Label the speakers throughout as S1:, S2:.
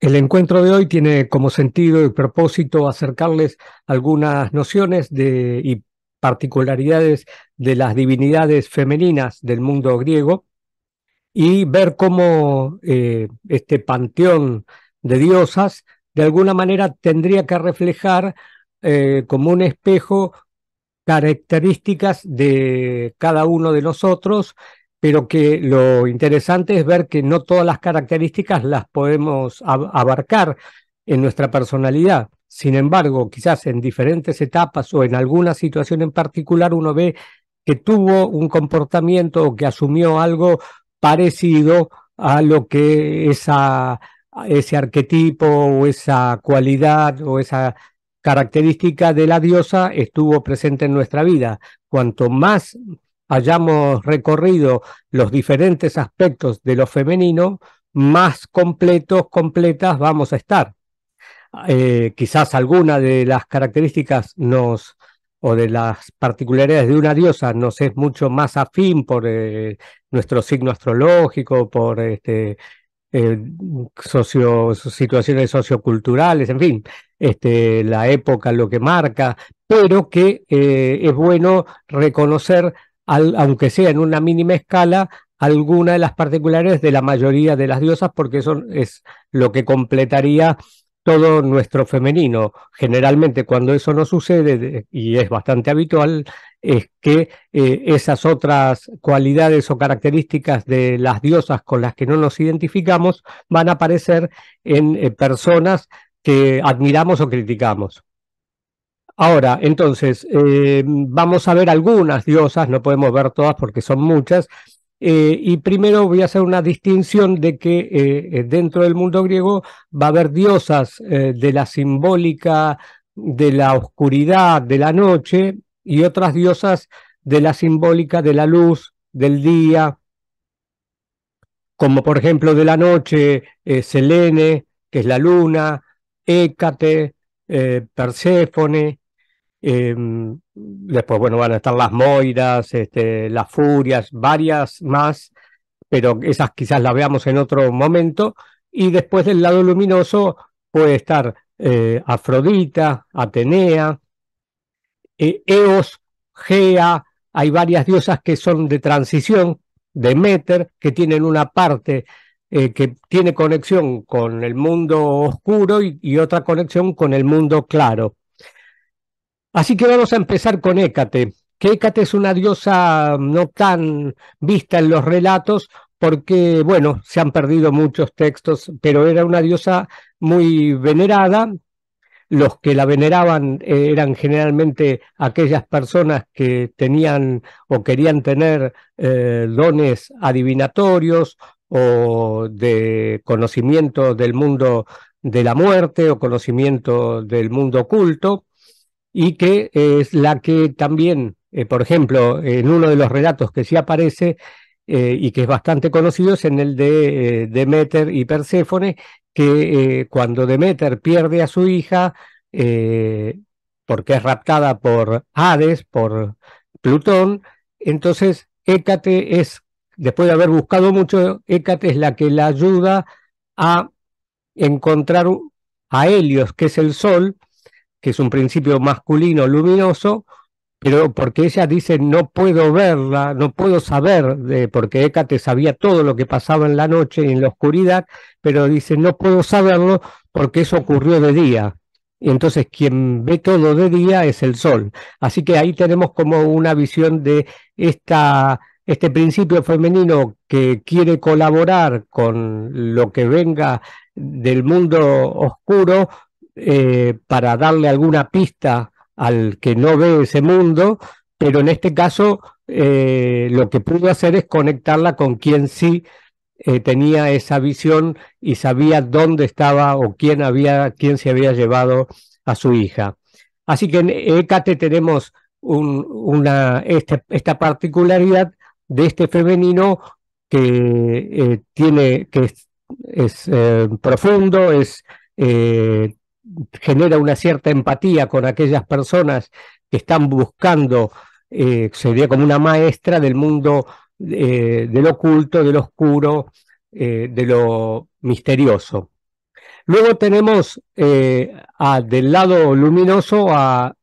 S1: El encuentro de hoy tiene como sentido y propósito acercarles algunas nociones de, y particularidades de las divinidades femeninas del mundo griego y ver cómo eh, este panteón de diosas de alguna manera tendría que reflejar eh, como un espejo características de cada uno de nosotros pero que lo interesante es ver que no todas las características las podemos abarcar en nuestra personalidad. Sin embargo, quizás en diferentes etapas o en alguna situación en particular uno ve que tuvo un comportamiento o que asumió algo parecido a lo que esa, ese arquetipo o esa cualidad o esa característica de la diosa estuvo presente en nuestra vida. Cuanto más hayamos recorrido los diferentes aspectos de lo femenino, más completos, completas vamos a estar. Eh, quizás alguna de las características nos o de las particularidades de una diosa nos es mucho más afín por eh, nuestro signo astrológico, por este, eh, situaciones socioculturales, en fin, este, la época, lo que marca, pero que es bueno reconocer aunque sea en una mínima escala, alguna de las particulares de la mayoría de las diosas, porque eso es lo que completaría todo nuestro femenino. Generalmente cuando eso no sucede, y es bastante habitual, es que eh, esas otras cualidades o características de las diosas con las que no nos identificamos van a aparecer en eh, personas que admiramos o criticamos. Ahora, entonces, eh, vamos a ver algunas diosas, no podemos ver todas porque son muchas, eh, y primero voy a hacer una distinción de que eh, dentro del mundo griego va a haber diosas de la simbólica de la oscuridad, de la noche, y otras diosas de la simbólica de la luz, del día, como por ejemplo de la noche, Selene, que es la luna, Écate, Perséfone, Em, después, bueno, van a estar las Moiras, este, las Furias, varias más, pero esas quizás las veamos en otro momento. Y después del lado luminoso puede estar eh, Afrodita, Atenea, e, Eos, Gea, hay varias diosas que son de transición, de Meter, que tienen una parte eh, que tiene conexión con el mundo oscuro y, otra conexión con el mundo claro. Así que vamos a empezar con Hécate, que Hécate es una diosa mm, no tan vista en los relatos porque, bueno, se han perdido muchos textos, pero era una diosa muy venerada. Los que la veneraban eh, eran generalmente aquellas personas que tenían o querían tener eh, dones adivinatorios o de conocimiento del mundo de la muerte o conocimiento del mundo oculto y que es la que también, eh, por ejemplo, en uno de los relatos que sí aparece eh, y que es bastante conocido es en el de eh, Demeter y Perséfone, que cuando Demeter pierde a su hija, porque es raptada por Hades, por Plutón, entonces Hécate es, después de haber buscado mucho, Hécate es la que la ayuda a encontrar a Helios, que es el Sol, que es un principio masculino luminoso, pero porque ella dice no puedo verla, no puedo saber, de, porque Hécate sabía todo lo que pasaba en la noche y en la oscuridad, pero dice no puedo saberlo porque eso ocurrió de día. Y entonces quien ve todo de día es el sol. Así que ahí tenemos como una visión de esta, este principio femenino que quiere colaborar con lo que venga del mundo oscuro eh, para darle alguna pista al que no ve ese mundo, pero en este caso eh, lo que pudo hacer es conectarla con quien sí eh, tenía esa visión y sabía dónde estaba o quién había, quién se había llevado a su hija. Así que en Écate tenemos una, este, esta particularidad de este femenino que tiene, que es profundo, es genera una cierta empatía con aquellas personas que están buscando, eh, sería como una maestra del mundo eh, del oculto, del oscuro, eh, de lo misterioso. Luego tenemos del lado luminoso a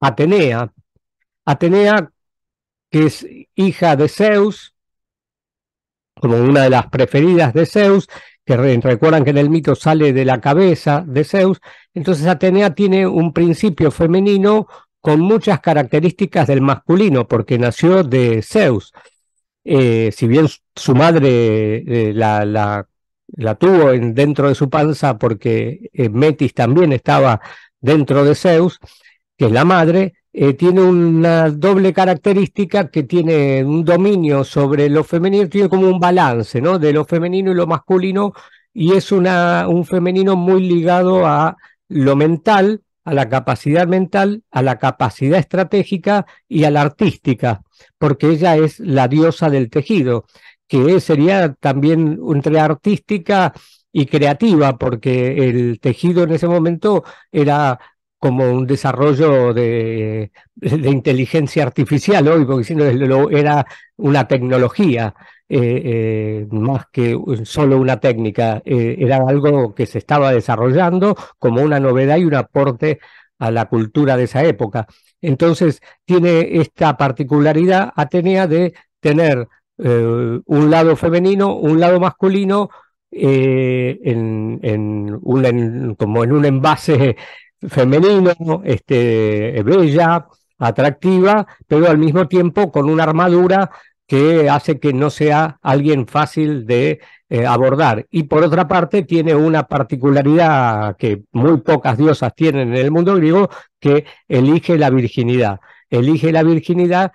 S1: Atenea. Atenea, que es hija de Zeus, como una de las preferidas de Zeus, que recuerdan que en el mito sale de la cabeza de Zeus, entonces Atenea tiene un principio femenino con muchas características del masculino, porque nació de Zeus. Eh, si bien su madre eh, la, la, tuvo en, dentro de su panza, porque eh, Metis también estaba dentro de Zeus, que es la madre, eh, tiene una doble característica que tiene un dominio sobre lo femenino, tiene como un balance, ¿no? De lo femenino y lo masculino, y es una, un femenino muy ligado a lo mental, a la capacidad mental, a la capacidad estratégica y a la artística, porque ella es la diosa del tejido, que sería también entre artística y creativa, porque el tejido en ese momento era como un desarrollo de, inteligencia artificial hoy, porque si no era una tecnología eh, eh, más que solo una técnica, eh, era algo que se estaba desarrollando como una novedad y un aporte a la cultura de esa época. Entonces, tiene esta particularidad Atenea de tener un lado femenino, un lado masculino, en, un, como en un envase femenino, este, bella, atractiva, pero al mismo tiempo con una armadura que hace que no sea alguien fácil de eh, abordar. Y por otra parte, tiene una particularidad que muy pocas diosas tienen en el mundo griego, que elige la virginidad. Elige la virginidad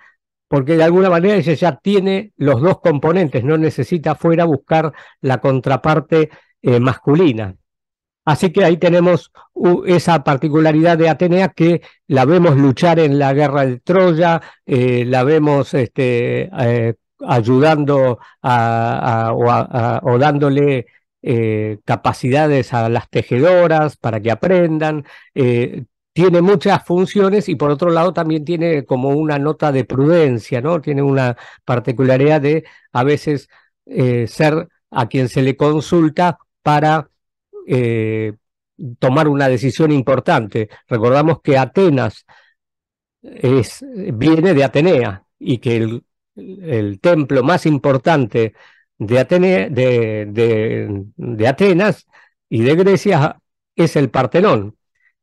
S1: porque de alguna manera ella ya tiene los dos componentes, no necesita fuera buscar la contraparte eh, masculina. Así que ahí tenemos esa particularidad de Atenea que la vemos luchar en la guerra de Troya, eh, la vemos este, eh, ayudando o, dándole eh, capacidades a las tejedoras para que aprendan. tiene muchas funciones y por otro lado también tiene como una nota de prudencia, ¿no? Tiene una particularidad de a veces ser a quien se le consulta para eh, tomar una decisión importante. Recordamos que Atenas viene de Atenea y que el, templo más importante de, de, Atenas y de Grecia es el Partenón.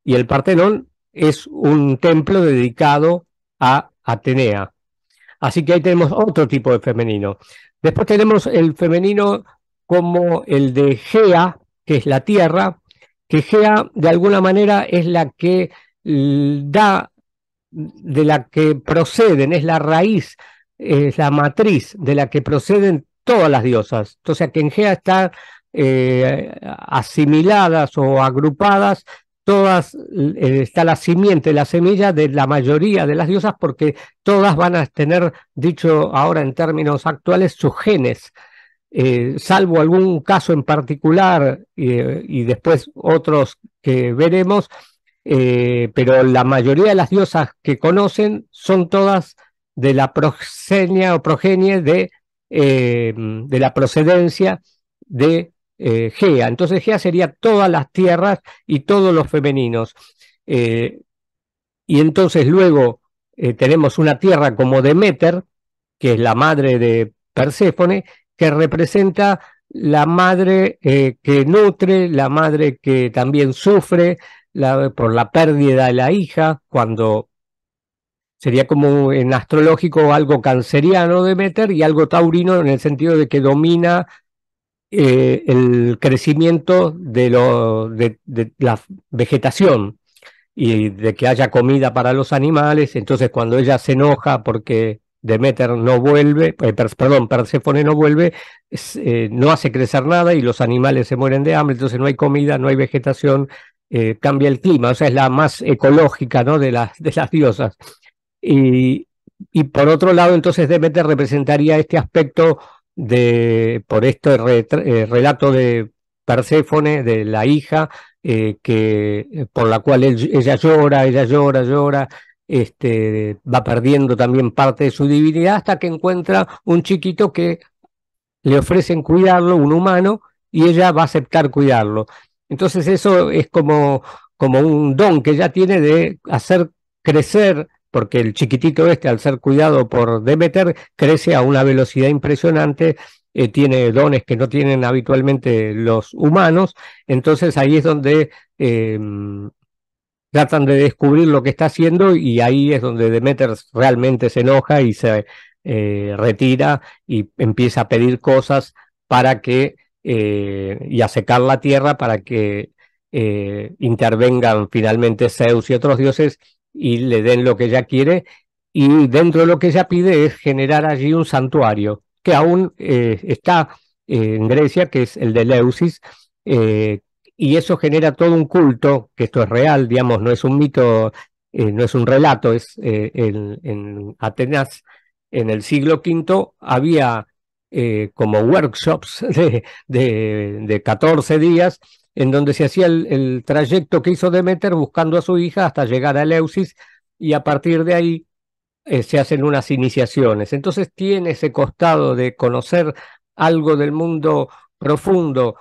S1: Y el Partenón es un templo dedicado a Atenea. Así que ahí tenemos otro tipo de femenino. Después tenemos el femenino como el de Gea, que es la tierra, que Gea de alguna manera es la que da, de la que proceden, es la raíz, es la matriz de la que proceden todas las diosas. Entonces que en Gea están eh, asimiladas o agrupadas todas, eh, está la simiente, la semilla de la mayoría de las diosas, porque todas van a tener, dicho ahora en términos actuales, sus genes eh, salvo algún caso en particular eh, y después otros que veremos, eh, pero la mayoría de las diosas que conocen son todas de la progenia o progenie de, de la procedencia de Gea. Entonces Gea sería todas las tierras y todos los femeninos. y entonces luego tenemos una tierra como Demeter, que es la madre de Perséfone, que representa la madre eh, que nutre, la madre que también sufre por la pérdida de la hija, cuando sería como en astrológico algo canceriano de Meter y algo taurino en el sentido de que domina eh, el crecimiento de, lo, de la vegetación y de que haya comida para los animales. Entonces cuando ella se enoja porque Demeter no vuelve, eh, perdón, Perséfone no vuelve, eh, no hace crecer nada y los animales se mueren de hambre, entonces no hay comida, no hay vegetación, eh, cambia el clima, o sea, es la más ecológica ¿no? de, las, de las diosas. Y, por otro lado, entonces Demeter representaría este aspecto de, por este relato de Perséfone, de la hija, que, por la cual ella llora, ella llora, llora, este, va perdiendo también parte de su divinidad hasta que encuentra un chiquito que le ofrecen cuidarlo, un humano, y ella va a aceptar cuidarlo. Entonces eso es como, como un don que ella tiene de hacer crecer, porque el chiquitito este, al ser cuidado por Demeter, crece a una velocidad impresionante, eh, tiene dones que no tienen habitualmente los humanos, entonces ahí es donde eh, tratan de descubrir lo que está haciendo y ahí es donde Demeter realmente se enoja y se eh, retira y empieza a pedir cosas para que eh, y a secar la tierra para que eh, intervengan finalmente Zeus y otros dioses y le den lo que ella quiere y dentro de lo que ella pide es generar allí un santuario que aún está en Grecia que es el de Leusis que y eso genera todo un culto, que esto es real, digamos, no es un mito, eh, no es un relato, es eh, en, Atenas en el siglo V había eh, como workshops de, de, de, 14 días en donde se hacía el, el, trayecto que hizo Demeter buscando a su hija hasta llegar a Eleusis y a partir de ahí se hacen unas iniciaciones. Entonces tiene ese costado de conocer algo del mundo profundo,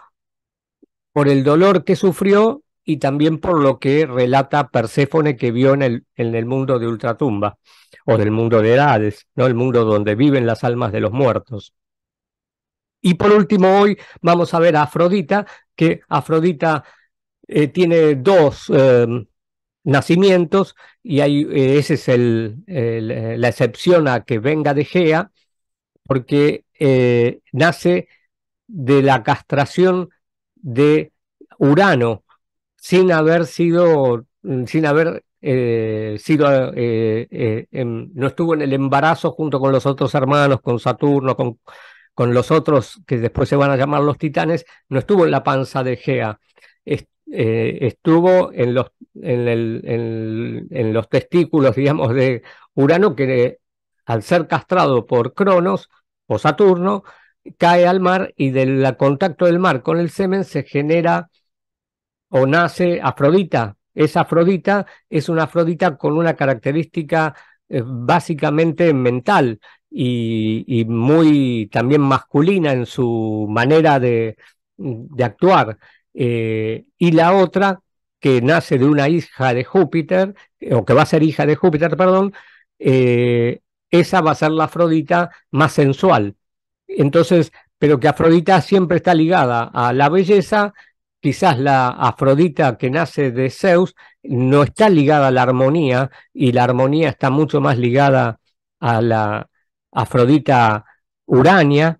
S1: por el dolor que sufrió y también por lo que relata Perséfone que vio en el, en el mundo de Ultratumba o del mundo de Hades, ¿no? el mundo donde viven las almas de los muertos. Y por último, hoy vamos a ver a Afrodita, que Afrodita eh, tiene dos eh, nacimientos y hay, eh, ese es la excepción a que venga de Gea, porque nace de la castración de Urano sin haber sido, mm, sin haber eh, sido, eh, eh, em, no estuvo en el embarazo junto con los otros hermanos, con Saturno, con, con los otros que después se van a llamar los titanes, no estuvo en la panza de Gea. estuvo en los, en, en, los testículos, digamos, de Urano, que al ser castrado por Cronos o Saturno, cae al mar y del contacto del mar con el semen se genera o nace Afrodita. Esa Afrodita es una Afrodita con una característica eh, básicamente mental y, muy también masculina en su manera de, actuar. Eh, y la otra, que nace de una hija de Júpiter, o que va a ser hija de Júpiter, perdón, eh, esa va a ser la Afrodita más sensual, entonces, pero que Afrodita siempre está ligada a la belleza, quizás la Afrodita que nace de Zeus no está ligada a la armonía y la armonía está mucho más ligada a la Afrodita urania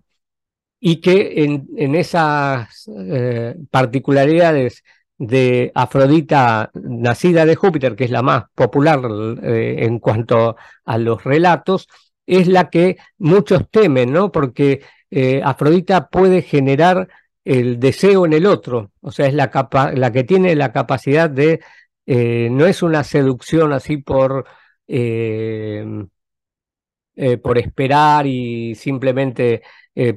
S1: y que en, esas eh, particularidades de Afrodita nacida de Júpiter, que es la más popular eh, en cuanto a los relatos, es la que muchos temen, ¿no? Porque eh, Afrodita puede generar el deseo en el otro, o sea, es la, la que tiene la capacidad de, eh, no es una seducción así por, eh, por esperar y simplemente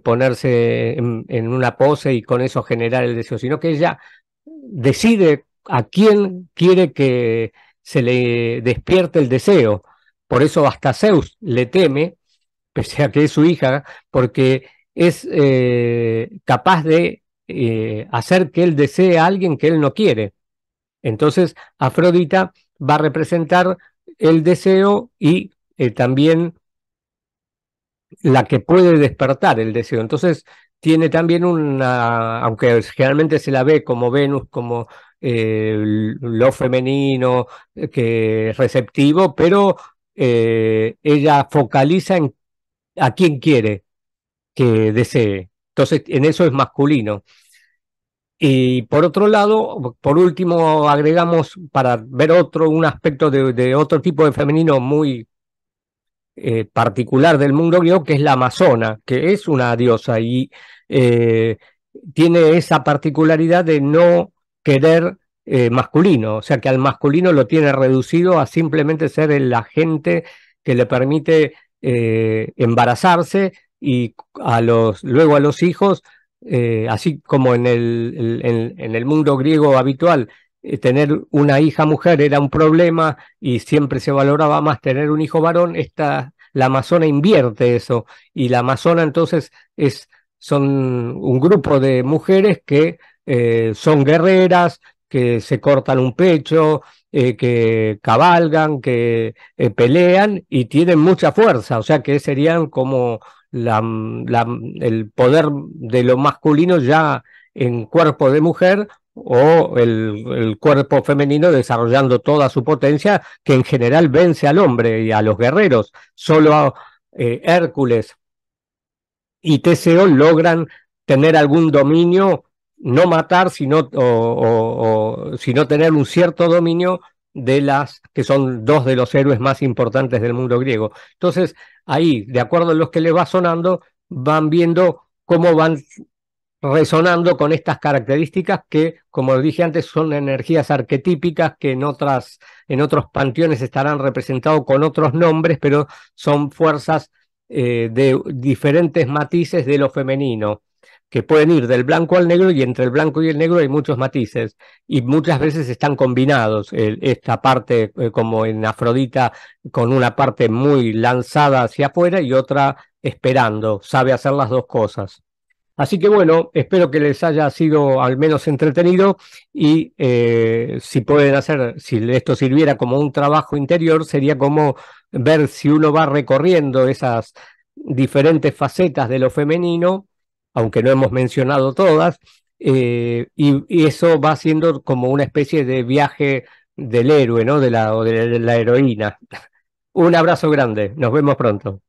S1: ponerse en una pose y con eso generar el deseo, sino que ella decide a quién quiere que se le despierte el deseo. Por eso hasta Zeus le teme, pese a que es su hija, porque es eh, capaz de eh, hacer que él desee a alguien que él no quiere. Entonces, Afrodita va a representar el deseo y eh, también la que puede despertar el deseo. Entonces, tiene también una, aunque generalmente se la ve como Venus, como lo femenino, que es receptivo, pero eh, ella focaliza en a quien quiere que desee. Entonces, en eso es masculino. Y por otro lado, por último, agregamos para ver otro, un aspecto de, otro tipo de femenino muy eh, particular del mundo griego, que es la amazona, que es una diosa y eh, tiene esa particularidad de no querer eh, masculino, o sea que al masculino lo tiene reducido a simplemente ser el agente que le permite eh, embarazarse y a los, luego a los hijos, eh, así como en el, en, el mundo griego habitual, tener una hija mujer era un problema y siempre se valoraba más tener un hijo varón, esta, la amazona invierte eso y la amazona entonces es, son un grupo de mujeres que son guerreras, que se cortan un pecho, eh, que cabalgan, que eh, pelean y tienen mucha fuerza, o sea que serían como la, el poder de lo masculino ya en cuerpo de mujer o el, cuerpo femenino desarrollando toda su potencia que en general vence al hombre y a los guerreros. Solo eh, Hércules y Teseo logran tener algún dominio no matar, sino, o, sino tener un cierto dominio de las que son dos de los héroes más importantes del mundo griego. Entonces, ahí, de acuerdo a los que le va sonando, van viendo cómo van resonando con estas características que, como dije antes, son energías arquetípicas que en, otras, en otros panteones estarán representados con otros nombres, pero son fuerzas eh, de diferentes matices de lo femenino que pueden ir del blanco al negro y entre el blanco y el negro hay muchos matices y muchas veces están combinados esta parte eh, como en Afrodita con una parte muy lanzada hacia afuera y otra esperando, sabe hacer las dos cosas. Así que bueno, espero que les haya sido al menos entretenido y eh, si pueden hacer, si esto sirviera como un trabajo interior, sería como ver si uno va recorriendo esas diferentes facetas de lo femenino aunque no hemos mencionado todas, eh, y, y, eso va siendo como una especie de viaje del héroe, ¿no? De la, o de la heroína. Un abrazo grande, nos vemos pronto.